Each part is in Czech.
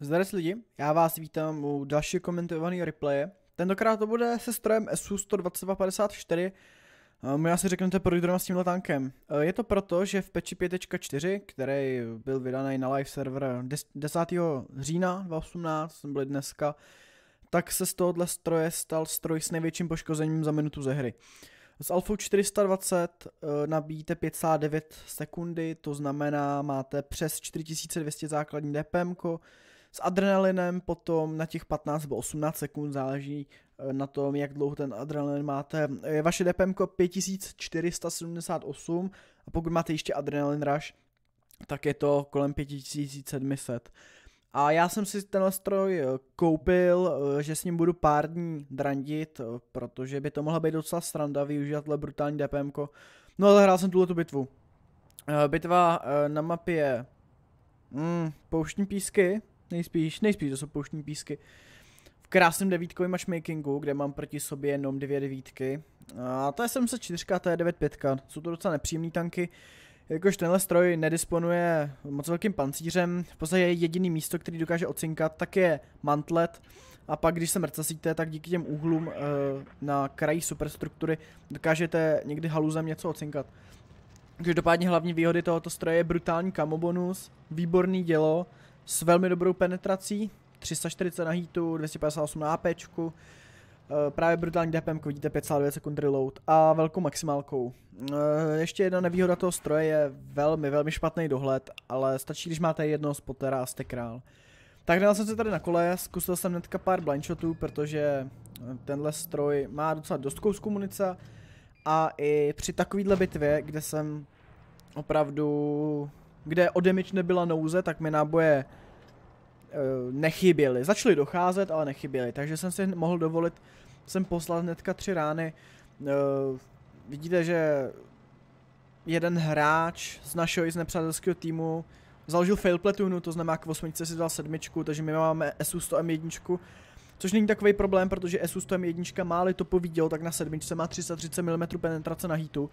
Zdar lidi, já vás vítám u dalšího komentovaného replaye. Tentokrát to bude se strojem SU 12254. Možná si řeknete, proč jdeme s tímhle tankem. Ehm, je to proto, že v peči 5.4, který byl vydaný na live server 10. října 2018, byl dneska, tak se z tohohle stroje stal stroj s největším poškozením za minutu ze hry. S Alfa 420 nabíjíte 59 sekundy, to znamená máte přes 4200 základní DPM, -ko. S adrenalinem potom na těch 15 nebo 18 sekund záleží eh, na tom, jak dlouho ten adrenalin máte. Je eh, vaše DPM 5478 a pokud máte ještě adrenalin rush, tak je to kolem 5700. A já jsem si ten stroj eh, koupil, že s ním budu pár dní drandit, protože by to mohla být docela stranda využívat brutální DPM. ko. No ale hrál jsem tuhle bitvu. Bitva na mapě mm, pouštní písky, Nejspíš, nejspíš to jsou pouštní písky. V krásném devítkovém matchmakingu, kde mám proti sobě jenom dvě devítky. A to je 74, to je 95. Jsou to docela nepříjemné tanky. Jakož tenhle stroj nedisponuje moc velkým pancířem, v podstatě jediný místo, který dokáže ocinkat, tak je mantlet. A pak, když se mrcasíte, tak díky těm úhlům e, na kraji superstruktury dokážete někdy haluzem něco ocinkat. Každopádně hlavní výhody tohoto stroje je brutální kamobonus, výborný dělo, s velmi dobrou penetrací, 340 na heatu, 258 na AP, eh, právě brutální DPM, vidíte 5,2 sekund reload a velkou maximálkou. Eh, ještě jedna nevýhoda toho stroje je velmi, velmi špatný dohled, ale stačí, když máte jedno spotera a jste král. Tak dal jsem se tady na kole, zkusil jsem hnedka pár blindshotů, protože eh, tenhle stroj má docela dost kousku munice a i při takovýhle bitvě, kde jsem opravdu kde o damage nebyla nouze, tak mi náboje uh, nechyběly. Začaly docházet, ale nechyběly, takže jsem si mohl dovolit jsem poslal hnedka tři rány. Uh, vidíte, že jeden hráč z našeho i z nepřátelského týmu založil fail platoonu, to znamená k osmičce si dal sedmičku, takže my máme SU 100 M1, což není takový problém, protože SU 100 M1 má to povídělo, tak na sedmičce má 330 mm penetrace na hitu.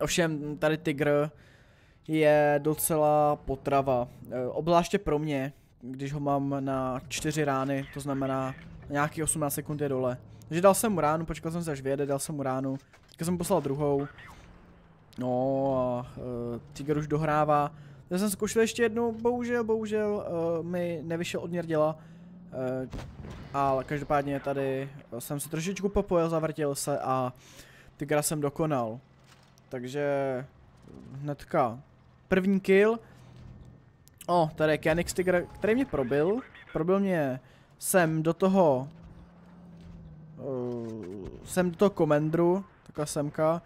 Ovšem, tady Tigr je docela potrava. Eh, obzvláště pro mě, když ho mám na čtyři rány, to znamená nějaký 18 sekund je dole. Takže dal jsem mu ránu, počkal jsem se až vyjede, dal jsem mu ránu. Teďka jsem mu poslal druhou. No a uh, Tiger už dohrává. Já jsem zkoušel ještě jednu, bohužel, bohužel uh, mi nevyšel odměr děla. Uh, ale každopádně tady jsem se trošičku popojil, zavrtil se a Tigra jsem dokonal. Takže hnedka První kill. O, tady je Kenix Tiger, který mě probil. Probil mě sem do toho... Uh, sem do toho komendru. Taková semka.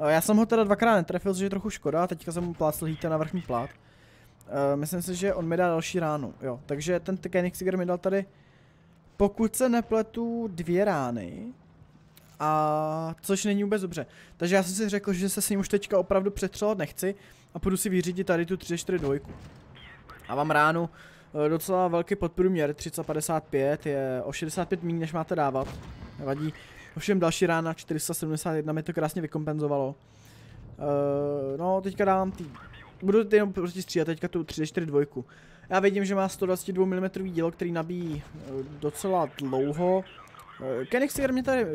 Uh, já jsem ho teda dvakrát netrefil, což je trochu škoda. Teďka jsem mu plácl hýta na vrchní plát. Uh, eh, myslím si, že on mi dá další ránu. Jo, takže ten Kenix Tiger mi dal tady... Pokud se nepletu dvě rány, a což není vůbec dobře. Takže já jsem si řekl, že se s ním už teďka opravdu přetřelat nechci a půjdu si vyřídit tady tu dvojku. A mám ránu eh, docela velký podprůměr, 355 je o 65 méně než máte dávat, nevadí. Ovšem další rána 471 mi to krásně vykompenzovalo. Uh, no teďka dávám tý. Budu ty jenom prostě stříhat teďka tu dvojku. Já vidím, že má 122 mm dílo, který nabíjí eh, docela dlouho. Uh, Koenigsegger mě tady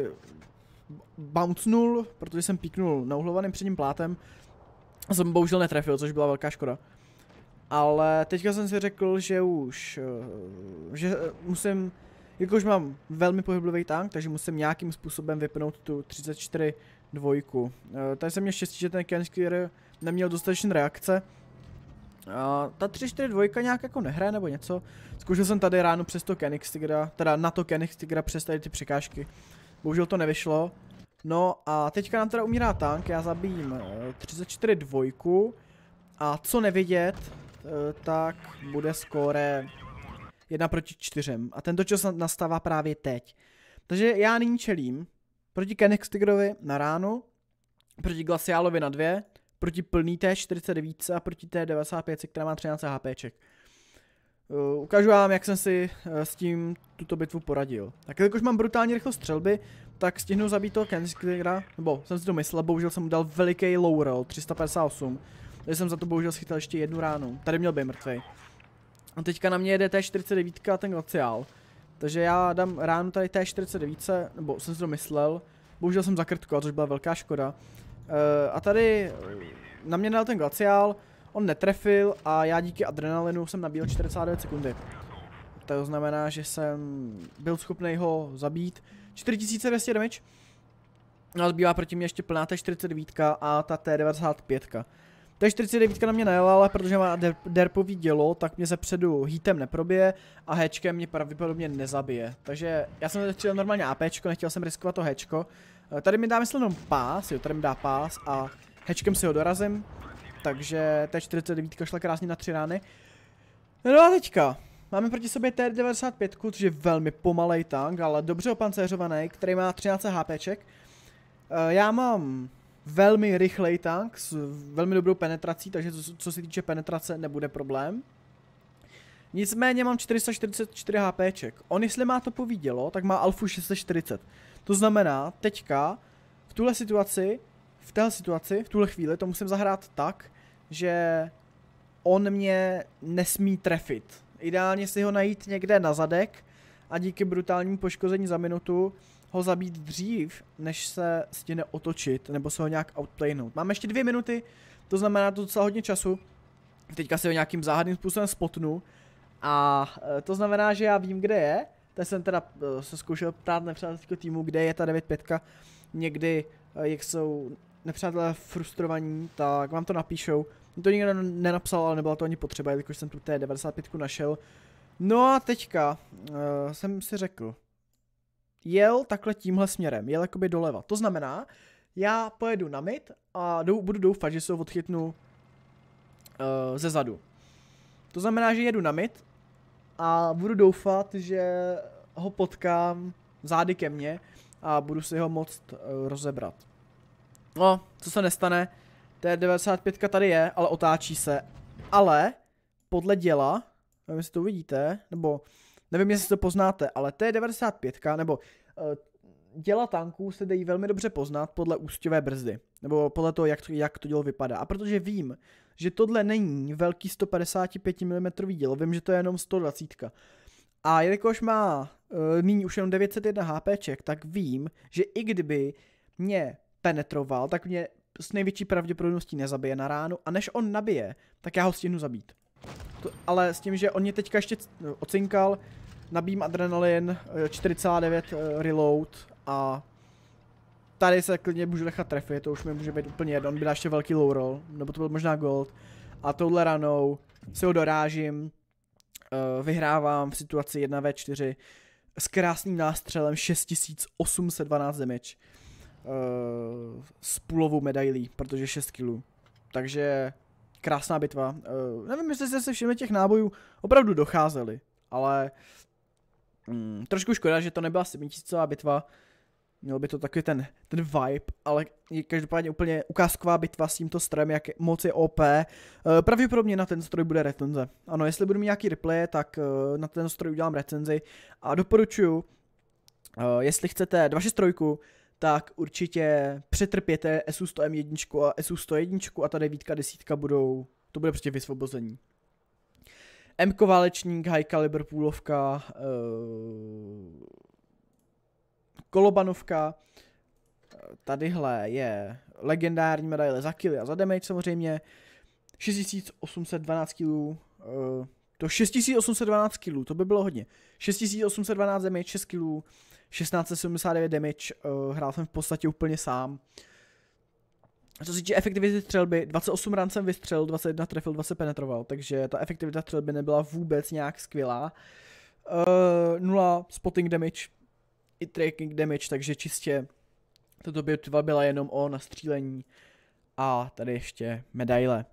bouncnul, protože jsem píknul uhlovaným předním plátem. A jsem bohužel netrefil, což byla velká škoda. Ale teďka jsem si řekl, že už, eh, že eh, musím, už mám velmi pohyblivý tank, takže musím nějakým způsobem vypnout tu 34 dvojku. Eh, tady jsem měl štěstí, že ten Kenskir neměl dostatečné reakce. A ta 3 4 nějak jako nehraje nebo něco. Zkoušel jsem tady ráno přes to Kenix Tigra, teda na to Kenix Tigra přes tady ty překážky. Bohužel to nevyšlo. No a teďka nám teda umírá tank, já zabijím 34 eh, dvojku. A co nevidět, eh, tak bude skóre 1 proti 4. A tento čas nastává právě teď. Takže já nyní čelím proti Kenex Tigrovi na ránu, proti Glaciálovi na dvě, proti plný T49 a proti T95, která má 13 HPček. Uh, ukážu vám, jak jsem si uh, s tím tuto bitvu poradil. Tak jelikož mám brutální rychlost střelby, tak stihnu zabít toho Kenskira, nebo jsem si to myslel, bohužel jsem mu dal veliký low roll, 358. Takže jsem za to bohužel schytal ještě jednu ránu. Tady měl být mrtvý. A teďka na mě jede T49 a ten glaciál. Takže já dám ránu tady T49, nebo jsem si to myslel. Bohužel jsem zakrtkoval, což byla velká škoda. Uh, a tady na mě dal ten glaciál, On netrefil a já díky adrenalinu jsem nabíl 49 sekundy. To znamená, že jsem byl schopný ho zabít. 4200 damage. No a zbývá proti mě ještě plná T49 a ta T95. T49 na mě najela, ale protože má derpový dělo, tak mě ze předu hitem neprobije a hečkem mě pravděpodobně nezabije. Takže já jsem začal normálně APčko, nechtěl jsem riskovat to hečko. Eh, tady mi dá myslím jenom pás, jo, tady mi dá pás a hečkem si ho dorazím. Takže T49 šla krásně na tři rány. No a teďka, Máme proti sobě T95, což je velmi pomalej tank, ale dobře opancéřovaný, který má 13 HPček. Eh, já mám velmi rychlej tank s velmi dobrou penetrací, takže co, co se týče penetrace nebude problém. Nicméně mám 444 HPček. On jestli má to povídělo, tak má Alfu 640. To znamená, teďka v tuhle situaci v téhle situaci, v tuhle chvíli, to musím zahrát tak, že on mě nesmí trefit. Ideálně si ho najít někde na zadek a díky brutálnímu poškození za minutu ho zabít dřív, než se stihne otočit nebo se ho nějak outplaynout. Mám ještě dvě minuty, to znamená to docela hodně času. Teďka si ho nějakým záhadným způsobem spotnu a e, to znamená, že já vím, kde je. Teď jsem teda e, se zkoušel ptát nepřátelského týmu, kde je ta 9.5 někdy, e, jak jsou nepřátelé frustrovaní, tak vám to napíšou. Mě to nikdo nenapsal, ale nebyla to ani potřeba, jelikož jsem tu t 95 našel. No a teďka uh, jsem si řekl, jel takhle tímhle směrem, jel jakoby doleva. To znamená, já pojedu na mid a dou, budu doufat, že se ho odchytnu uh, ze zadu. To znamená, že jedu na mid a budu doufat, že ho potkám zády ke mně a budu si ho moct uh, rozebrat. No, co se nestane, T95 tady je, ale otáčí se. Ale, podle děla, nevím, jestli to uvidíte, nebo nevím, jestli to poznáte, ale T95, nebo uh, děla tanků se dejí velmi dobře poznat podle ústěvé brzdy, nebo podle toho, jak to, jak to dělo vypadá. A protože vím, že tohle není velký 155 mm dílo, vím, že to je jenom 120. A jelikož má uh, nyní už jenom 901 hp, tak vím, že i kdyby mě penetroval, tak mě s největší pravděpodobností nezabije na ránu a než on nabije, tak já ho stihnu zabít. To, ale s tím, že on mě teďka ještě eh, ocinkal, nabím adrenalin, 4,9 eh, eh, reload a tady se klidně můžu nechat trefit, to už mi může být úplně jedno, on byl ještě velký low roll, nebo to byl možná gold. A touhle ranou si ho dorážím, vyhrávám v situaci 1v4 s krásným nástřelem 6812 damage uh, eh, s půlovou medailí, protože 6 kg. Takže krásná bitva. Uh, nevím, jestli jste se všimli těch nábojů opravdu docházeli, ale um, trošku škoda, že to nebyla 7000 bitva. Mělo by to takový ten, ten vibe, ale je každopádně úplně ukázková bitva s tímto strojem, jak moc je OP. Eh, pravděpodobně na ten stroj bude recenze. Ano, jestli budu mít nějaký replay, tak na ten stroj udělám recenzi a doporučuji, jestli chcete 263, tak určitě přetrpěte SU 100M1 a SU 101 a ta devítka desítka budou, to bude prostě vysvobození. M válečník, high caliber půlovka, uh, kolobanovka, tadyhle je legendární medaile za kily a za damage samozřejmě, 6812 kg, uh, to 6812 kg, to by bylo hodně. 6812 damage, 6 kg, 1679 damage, uh, hrál jsem v podstatě úplně sám. Co se týče efektivity střelby, 28 ran jsem vystřelil, 21 trefil, 20 penetroval, takže ta efektivita střelby nebyla vůbec nějak skvělá. Uh, nula spotting damage i tracking damage, takže čistě tato bitva byla jenom o nastřílení. A tady ještě medaile.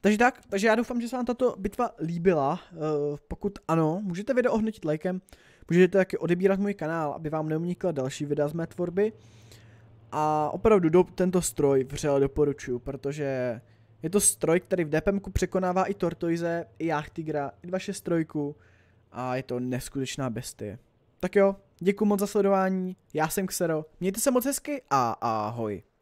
Takže tak, takže já doufám, že se vám tato bitva líbila. Eh, pokud ano, můžete video ohodnotit lajkem, můžete taky odebírat můj kanál, aby vám neunikla další videa z mé tvorby. A opravdu do, tento stroj vřele doporučuju, protože je to stroj, který v DPMku překonává i Tortoise, i Jachtigra, i i 263 a je to neskutečná bestie. Tak jo, děkuji moc za sledování, já jsem Xero, mějte se moc hezky a ahoj.